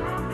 Bye.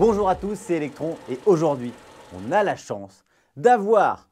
Bonjour à tous, c'est Electron et aujourd'hui, on a la chance d'avoir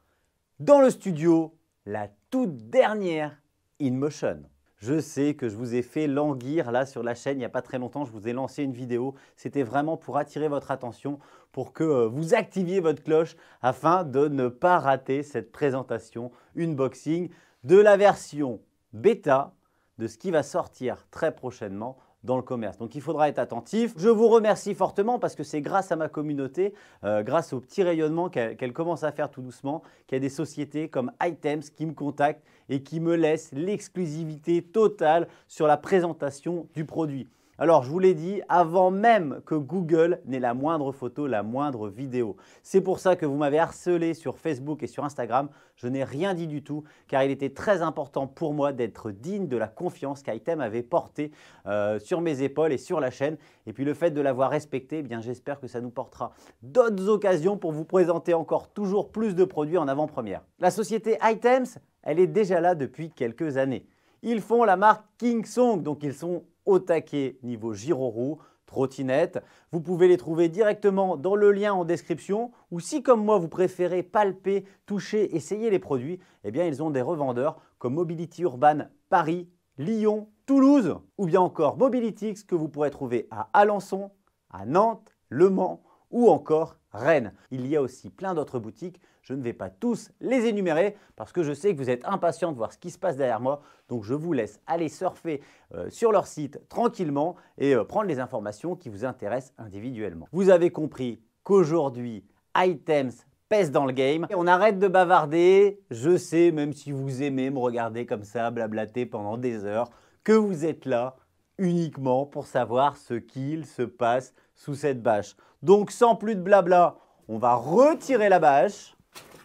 dans le studio la toute dernière InMotion. Je sais que je vous ai fait languir là sur la chaîne il n'y a pas très longtemps, je vous ai lancé une vidéo, c'était vraiment pour attirer votre attention, pour que euh, vous activiez votre cloche afin de ne pas rater cette présentation unboxing de la version bêta de ce qui va sortir très prochainement dans le commerce. Donc il faudra être attentif. Je vous remercie fortement parce que c'est grâce à ma communauté, euh, grâce au petit rayonnement qu'elle commence à faire tout doucement, qu'il y a des sociétés comme Items qui me contactent et qui me laissent l'exclusivité totale sur la présentation du produit. Alors, je vous l'ai dit, avant même que Google n'ait la moindre photo, la moindre vidéo. C'est pour ça que vous m'avez harcelé sur Facebook et sur Instagram. Je n'ai rien dit du tout, car il était très important pour moi d'être digne de la confiance qu'item avait portée euh, sur mes épaules et sur la chaîne. Et puis, le fait de l'avoir respecté, eh bien, j'espère que ça nous portera d'autres occasions pour vous présenter encore toujours plus de produits en avant-première. La société Items, elle est déjà là depuis quelques années. Ils font la marque King Song, donc ils sont au taquet niveau giro trottinette. Vous pouvez les trouver directement dans le lien en description ou si comme moi vous préférez palper, toucher, essayer les produits, eh bien ils ont des revendeurs comme Mobility Urban Paris, Lyon, Toulouse ou bien encore Mobilitix que vous pourrez trouver à Alençon, à Nantes, Le Mans ou encore Rennes. Il y a aussi plein d'autres boutiques, je ne vais pas tous les énumérer parce que je sais que vous êtes impatient de voir ce qui se passe derrière moi, donc je vous laisse aller surfer euh, sur leur site tranquillement et euh, prendre les informations qui vous intéressent individuellement. Vous avez compris qu'aujourd'hui, Items pèse dans le game. Et on arrête de bavarder, je sais, même si vous aimez me regarder comme ça, blablater pendant des heures, que vous êtes là uniquement pour savoir ce qu'il se passe sous cette bâche. Donc sans plus de blabla, on va retirer la bâche.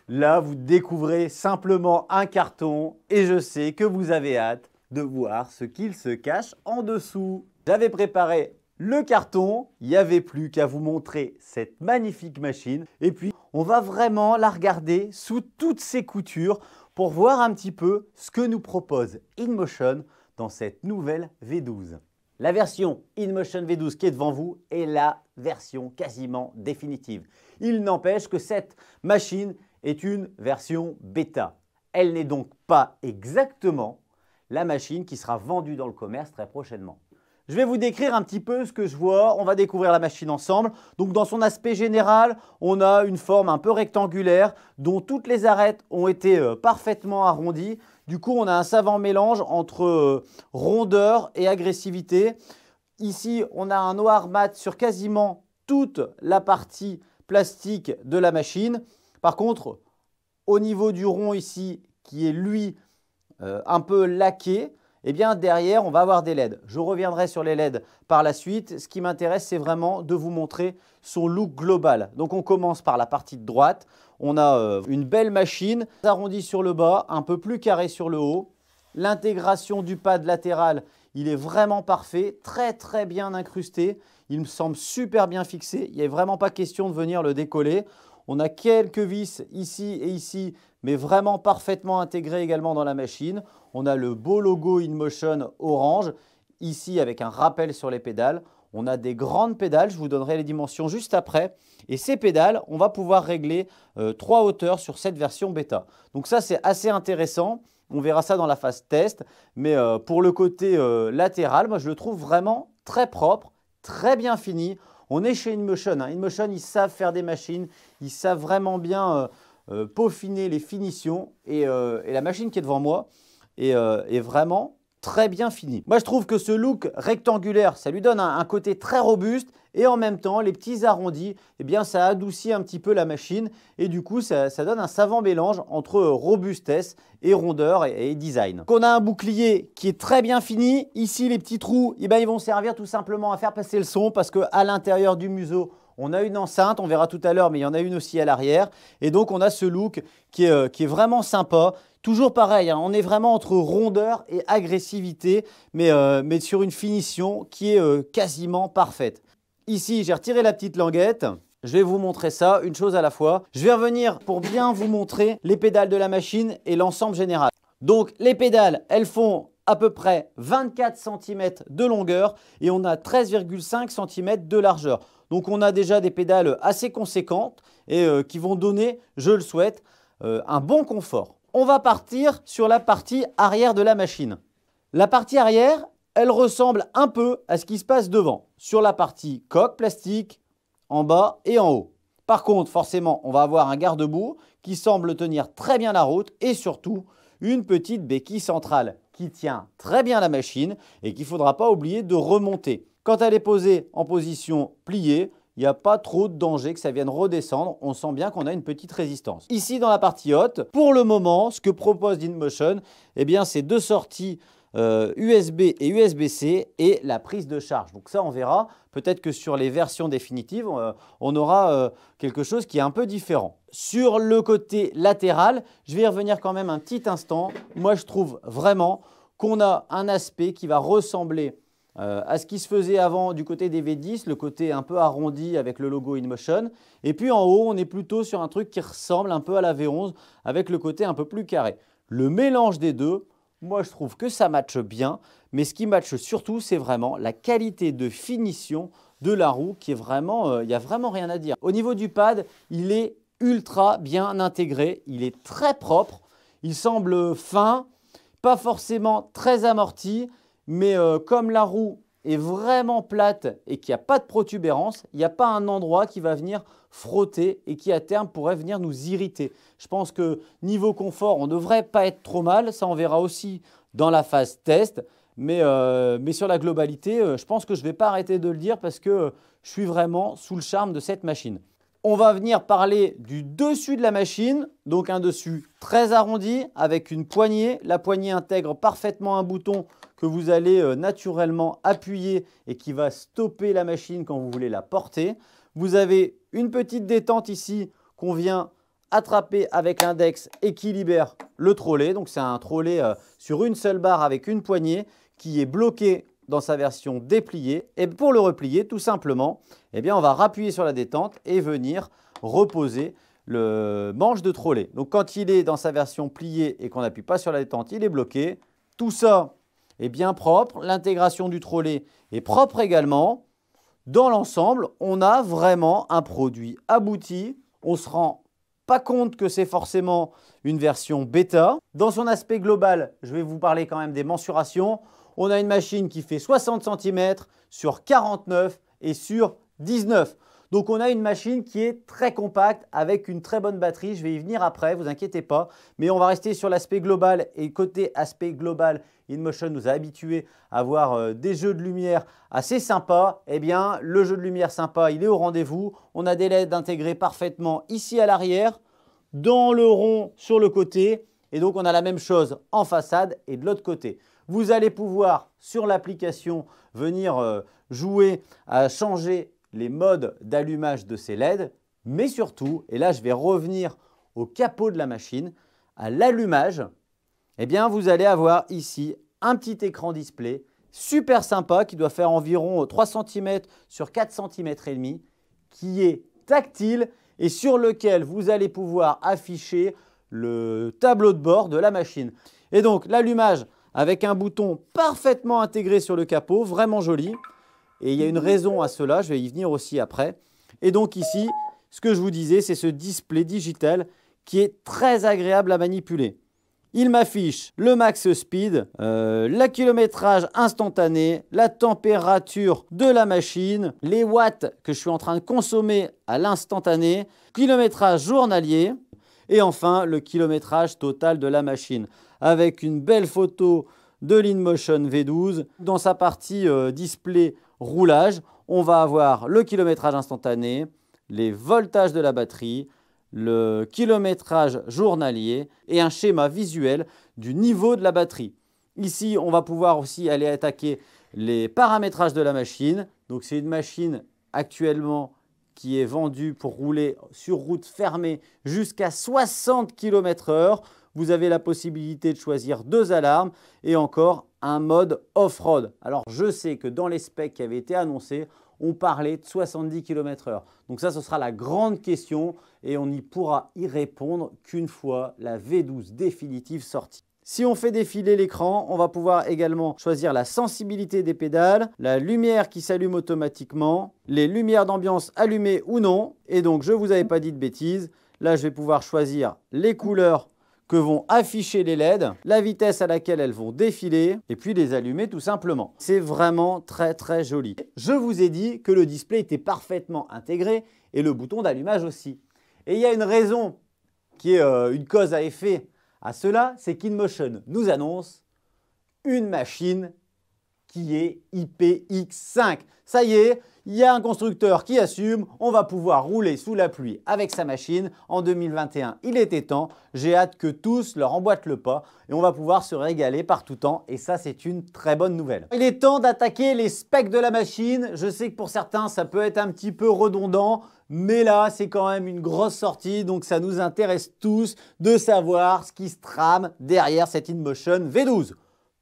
Là, vous découvrez simplement un carton et je sais que vous avez hâte de voir ce qu'il se cache en dessous. J'avais préparé le carton, il n'y avait plus qu'à vous montrer cette magnifique machine et puis on va vraiment la regarder sous toutes ses coutures pour voir un petit peu ce que nous propose InMotion dans cette nouvelle V12. La version InMotion V12 qui est devant vous est la version quasiment définitive. Il n'empêche que cette machine est une version bêta. Elle n'est donc pas exactement la machine qui sera vendue dans le commerce très prochainement. Je vais vous décrire un petit peu ce que je vois, on va découvrir la machine ensemble. Donc dans son aspect général, on a une forme un peu rectangulaire dont toutes les arêtes ont été euh, parfaitement arrondies. Du coup, on a un savant mélange entre euh, rondeur et agressivité. Ici, on a un noir mat sur quasiment toute la partie plastique de la machine. Par contre, au niveau du rond ici, qui est lui euh, un peu laqué, et eh bien derrière, on va avoir des LED. Je reviendrai sur les LED par la suite. Ce qui m'intéresse, c'est vraiment de vous montrer son look global. Donc on commence par la partie de droite. On a euh, une belle machine, arrondie sur le bas, un peu plus carré sur le haut. L'intégration du pad latéral, il est vraiment parfait, très très bien incrusté. Il me semble super bien fixé. Il n'y a vraiment pas question de venir le décoller. On a quelques vis ici et ici, mais vraiment parfaitement intégrés également dans la machine. On a le beau logo InMotion orange, ici avec un rappel sur les pédales. On a des grandes pédales, je vous donnerai les dimensions juste après. Et ces pédales, on va pouvoir régler euh, trois hauteurs sur cette version bêta. Donc ça, c'est assez intéressant. On verra ça dans la phase test. Mais euh, pour le côté euh, latéral, moi, je le trouve vraiment très propre, très bien fini. On est chez InMotion. Hein. InMotion, ils savent faire des machines. Ils savent vraiment bien peaufiner les finitions. et la machine qui est devant moi, est, euh, vraiment très bien fini. Moi, je trouve que ce look rectangulaire, ça lui donne un, côté très robuste et en même temps, les petits arrondis, eh bien, ça adoucit un petit peu la machine et du coup, ça, donne un savant mélange entre robustesse et rondeur et, design. Qu'on a un bouclier qui est très bien fini. Ici, les petits trous, eh bien, ils vont servir tout simplement à faire passer le son parce qu'à l'intérieur du museau, on a une enceinte, on verra tout à l'heure, mais il y en a une aussi à l'arrière. Et donc, on a ce look qui est euh, vraiment sympa. Toujours pareil, hein, on est vraiment entre rondeur et agressivité, mais, euh, sur une finition qui est euh, quasiment parfaite. Ici, j'ai retiré la petite languette. Je vais vous montrer ça, une chose à la fois. Je vais revenir pour bien vous montrer les pédales de la machine et l'ensemble général. Donc les pédales, elles font à peu près 24 cm de longueur et on a 13,5 cm de largeur. Donc on a déjà des pédales assez conséquentes et euh, qui vont donner, je le souhaite, un bon confort on va partir sur la partie arrière de la machine. La partie arrière, elle ressemble un peu à ce qui se passe devant, sur la partie coque plastique, en bas et en haut. Par contre, forcément, on va avoir un garde boue qui semble tenir très bien la route et surtout une petite béquille centrale qui tient très bien la machine et qu'il ne faudra pas oublier de remonter. Quand elle est posée en position pliée, il n'y a pas trop de danger que ça vienne redescendre. On sent bien qu'on a une petite résistance. Ici, dans la partie haute, pour le moment, ce que propose DinMotion, eh bien, c'est deux sorties USB euh, et USB-C et la prise de charge. Donc ça, on verra. Peut-être que sur les versions définitives, euh, on aura euh, quelque chose qui est un peu différent. Sur le côté latéral, je vais y revenir quand même un petit instant. Moi, je trouve vraiment qu'on a un aspect qui va ressembler euh, à ce qui se faisait avant du côté des V10, le côté un peu arrondi avec le logo InMotion. Et puis en haut, on est plutôt sur un truc qui ressemble un peu à la V11 avec le côté un peu plus carré. Le mélange des deux, moi je trouve que ça matche bien, mais ce qui matche surtout, c'est vraiment la qualité de finition de la roue qui est vraiment, il euh, n'y a vraiment rien à dire. Au niveau du pad, il est ultra bien intégré, il est très propre, il semble fin, pas forcément très amorti, mais euh, comme la roue est vraiment plate et qu'il n'y a pas de protubérance, il n'y a pas un endroit qui va venir frotter et qui à terme pourrait venir nous irriter. Je pense que niveau confort, on ne devrait pas être trop mal. Ça, on verra aussi dans la phase test. Mais, euh, sur la globalité, euh, je pense que je ne vais pas arrêter de le dire parce que je suis vraiment sous le charme de cette machine. On va venir parler du dessus de la machine, donc un dessus très arrondi avec une poignée. La poignée intègre parfaitement un bouton que vous allez euh, naturellement appuyer et qui va stopper la machine quand vous voulez la porter. Vous avez une petite détente ici qu'on vient attraper avec l'index et qui libère le trolley. Donc c'est un trolley euh, sur une seule barre avec une poignée qui est bloqué dans sa version dépliée. Et pour le replier, tout simplement, eh bien, on va rappuyer sur la détente et venir reposer le manche de trolley. Donc quand il est dans sa version pliée et qu'on n'appuie pas sur la détente, il est bloqué. Tout ça est bien propre. L'intégration du trolley est propre également. Dans l'ensemble, on a vraiment un produit abouti. On se rend pas compte que c'est forcément une version bêta. Dans son aspect global, je vais vous parler quand même des mensurations on a une machine qui fait 60 cm sur 49 et sur 19. Donc on a une machine qui est très compacte avec une très bonne batterie. Je vais y venir après, vous inquiétez pas. Mais on va rester sur l'aspect global et côté aspect global, InMotion nous a habitués à voir euh, des jeux de lumière assez sympas. Eh bien, le jeu de lumière sympa, il est au rendez-vous. On a des LED intégrés parfaitement ici à l'arrière, dans le rond sur le côté. Et donc on a la même chose en façade et de l'autre côté. Vous allez pouvoir sur l'application venir euh, jouer à changer les modes d'allumage de ces LED, mais surtout, et là je vais revenir au capot de la machine, à l'allumage, eh bien vous allez avoir ici un petit écran display super sympa qui doit faire environ 3 cm sur 4 cm et demi qui est tactile et sur lequel vous allez pouvoir afficher le tableau de bord de la machine. Et donc l'allumage avec un bouton parfaitement intégré sur le capot, vraiment joli. Et il y a une raison à cela, je vais y venir aussi après. Et donc ici, ce que je vous disais, c'est ce display digital qui est très agréable à manipuler. Il m'affiche le max speed, euh, la kilométrage instantané, la température de la machine, les watts que je suis en train de consommer à l'instantané, kilométrage journalier et enfin le kilométrage total de la machine avec une belle photo de l'InMotion V12. Dans sa partie euh, display roulage, on va avoir le kilométrage instantané, les voltages de la batterie, le kilométrage journalier et un schéma visuel du niveau de la batterie. Ici, on va pouvoir aussi aller attaquer les paramétrages de la machine. Donc c'est une machine actuellement qui est vendue pour rouler sur route fermée jusqu'à 60 km/h. Vous avez la possibilité de choisir deux alarmes et encore un mode off-road. Alors je sais que dans les specs qui avaient été annoncés, on parlait de 70 km/h. Donc ça, ce sera la grande question et on n'y pourra y répondre qu'une fois la V12 définitive sortie. Si on fait défiler l'écran, on va pouvoir également choisir la sensibilité des pédales, la lumière qui s'allume automatiquement, les lumières d'ambiance allumées ou non. Et donc, je ne vous avais pas dit de bêtises, là je vais pouvoir choisir les couleurs vont afficher les LED, la vitesse à laquelle elles vont défiler et puis les allumer tout simplement. C'est vraiment très très joli. Je vous ai dit que le display était parfaitement intégré et le bouton d'allumage aussi. Et il y a une raison qui est euh, une cause à effet à cela, c'est qu'InMotion nous annonce une machine qui est IPX5. Ça y est, il y a un constructeur qui assume, on va pouvoir rouler sous la pluie avec sa machine. En 2021, il était temps. J'ai hâte que tous leur emboîtent le pas et on va pouvoir se régaler par tout temps. Et ça, c'est une très bonne nouvelle. Il est temps d'attaquer les specs de la machine. Je sais que pour certains, ça peut être un petit peu redondant. Mais là, c'est quand même une grosse sortie, donc ça nous intéresse tous de savoir ce qui se trame derrière cette InMotion V12.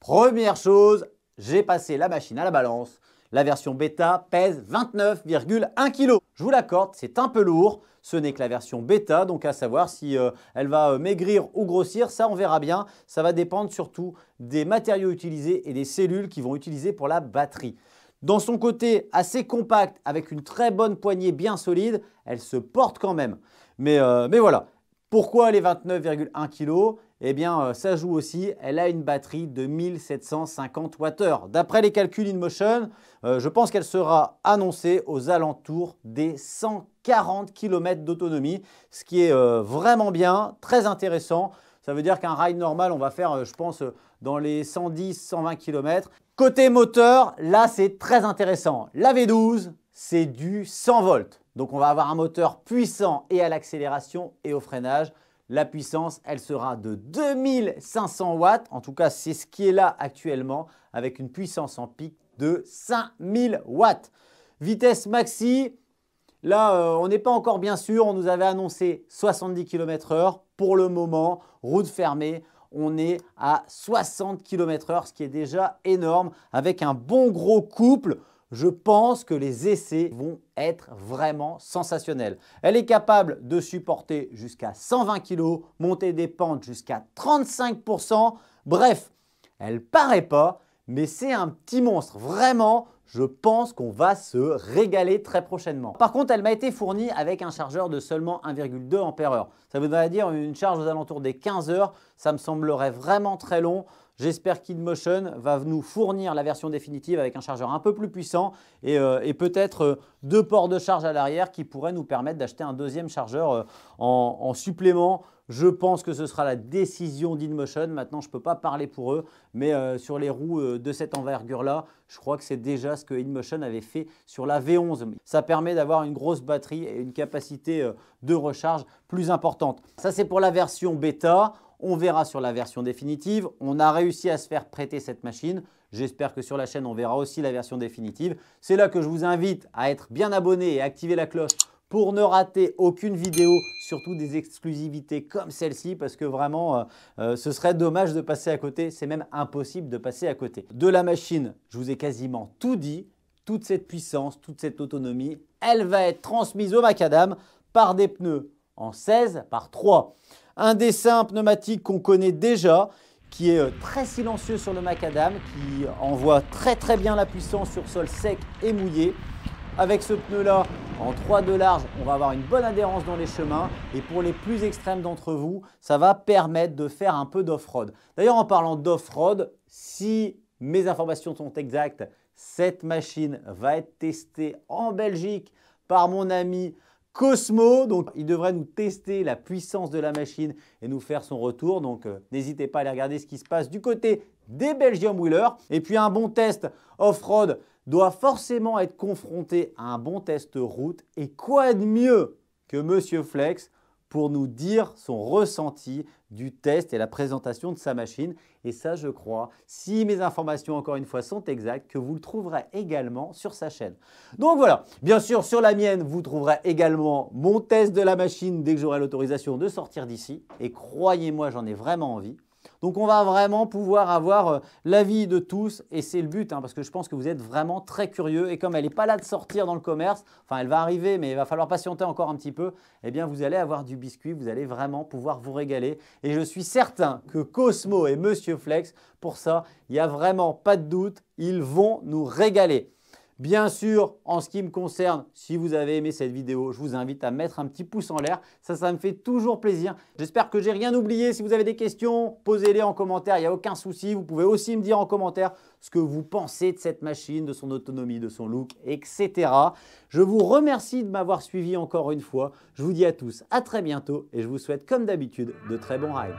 Première chose, j'ai passé la machine à la balance. La version bêta pèse 29,1 kg. Je vous l'accorde, c'est un peu lourd. Ce n'est que la version bêta, donc à savoir si euh, elle va euh, maigrir ou grossir, ça on verra bien. Ça va dépendre surtout des matériaux utilisés et des cellules qui vont utiliser pour la batterie. Dans son côté assez compact, avec une très bonne poignée bien solide, elle se porte quand même. Mais, euh, mais voilà, pourquoi les 29,1 kg eh bien, euh, ça joue aussi. Elle a une batterie de 1750 Wh. D'après les calculs in motion, euh, je pense qu'elle sera annoncée aux alentours des 140 km d'autonomie, ce qui est euh, vraiment bien, très intéressant. Ça veut dire qu'un ride normal, on va faire, je pense, dans les 110-120 km. Côté moteur, là, c'est très intéressant. La V12, c'est du 100 volts. Donc on va avoir un moteur puissant et à l'accélération et au freinage la puissance, elle sera de 2500 watts. En tout cas, c'est ce qui est là actuellement avec une puissance en pic de 5000 watts. Vitesse maxi, là, euh, on n'est pas encore bien sûr. On nous avait annoncé 70 km/h. Pour le moment, route fermée, on est à 60 km/h, ce qui est déjà énorme avec un bon gros couple je pense que les essais vont être vraiment sensationnels. Elle est capable de supporter jusqu'à 120 kg, monter des pentes jusqu'à 35%. Bref, elle paraît pas, mais c'est un petit monstre. Vraiment, je pense qu'on va se régaler très prochainement. Par contre, elle m'a été fournie avec un chargeur de seulement 1,2 ampère-heure. Ça voudrait dire une charge aux alentours des 15 heures. Ça me semblerait vraiment très long. J'espère qu'InMotion va nous fournir la version définitive avec un chargeur un peu plus puissant et, euh, peut-être euh, deux ports de charge à l'arrière qui pourraient nous permettre d'acheter un deuxième chargeur euh, en, en, supplément. Je pense que ce sera la décision d'InMotion. Maintenant, je ne peux pas parler pour eux, mais sur les roues de cette envergure-là, je crois que c'est déjà ce que InMotion avait fait sur la V11. Ça permet d'avoir une grosse batterie et une capacité de recharge plus importante. Ça, c'est pour la version bêta. On verra sur la version définitive. On a réussi à se faire prêter cette machine. J'espère que sur la chaîne, on verra aussi la version définitive. C'est là que je vous invite à être bien abonné et à activer la cloche pour ne rater aucune vidéo, surtout des exclusivités comme celle-ci, parce que vraiment, euh, euh, ce serait dommage de passer à côté, c'est même impossible de passer à côté. De la machine, je vous ai quasiment tout dit, toute cette puissance, toute cette autonomie, elle va être transmise au macadam par des pneus en 16 par 3. Un dessin pneumatique qu'on connaît déjà, qui est euh, très silencieux sur le macadam, qui envoie très très bien la puissance sur sol sec et mouillé. Avec ce pneu-là, en 3 de large, on va avoir une bonne adhérence dans les chemins. Et pour les plus extrêmes d'entre vous, ça va permettre de faire un peu d'off-road. D'ailleurs, en parlant d'off-road, si mes informations sont exactes, cette machine va être testée en Belgique par mon ami Cosmo. Donc, il devrait nous tester la puissance de la machine et nous faire son retour. Donc, euh, n'hésitez pas à aller regarder ce qui se passe du côté des Belgium wheeler Et puis, un bon test off-road doit forcément être confronté à un bon test route. Et quoi de mieux que Monsieur Flex pour nous dire son ressenti du test et la présentation de sa machine. Et ça, je crois, si mes informations, encore une fois, sont exactes, que vous le trouverez également sur sa chaîne. Donc voilà, bien sûr, sur la mienne, vous trouverez également mon test de la machine dès que j'aurai l'autorisation de sortir d'ici. Et croyez-moi, j'en ai vraiment envie. Donc on va vraiment pouvoir avoir euh, l'avis de tous et c'est le but hein, parce que je pense que vous êtes vraiment très curieux et comme elle n'est pas là de sortir dans le commerce, enfin elle va arriver mais il va falloir patienter encore un petit peu, eh bien vous allez avoir du biscuit, vous allez vraiment pouvoir vous régaler et je suis certain que Cosmo et Monsieur Flex, pour ça, il n'y a vraiment pas de doute, ils vont nous régaler. Bien sûr, en ce qui me concerne, si vous avez aimé cette vidéo, je vous invite à mettre un petit pouce en l'air. Ça, ça me fait toujours plaisir. J'espère que j'ai rien oublié. Si vous avez des questions, posez-les en commentaire. Il n'y a aucun souci. Vous pouvez aussi me dire en commentaire ce que vous pensez de cette machine, de son autonomie, de son look, etc. Je vous remercie de m'avoir suivi encore une fois. Je vous dis à tous à très bientôt et je vous souhaite comme d'habitude de très bons rides.